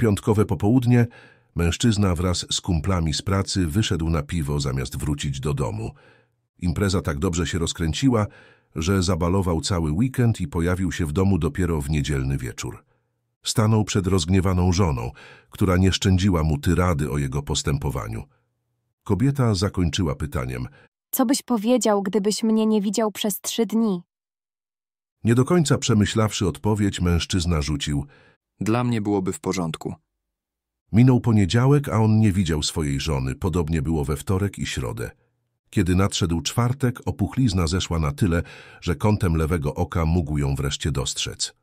piątkowe popołudnie mężczyzna wraz z kumplami z pracy wyszedł na piwo zamiast wrócić do domu. Impreza tak dobrze się rozkręciła, że zabalował cały weekend i pojawił się w domu dopiero w niedzielny wieczór. Stanął przed rozgniewaną żoną, która nie szczędziła mu tyrady o jego postępowaniu. Kobieta zakończyła pytaniem. Co byś powiedział, gdybyś mnie nie widział przez trzy dni? Nie do końca przemyślawszy odpowiedź, mężczyzna rzucił – dla mnie byłoby w porządku. Minął poniedziałek, a on nie widział swojej żony. Podobnie było we wtorek i środę. Kiedy nadszedł czwartek, opuchlizna zeszła na tyle, że kątem lewego oka mógł ją wreszcie dostrzec.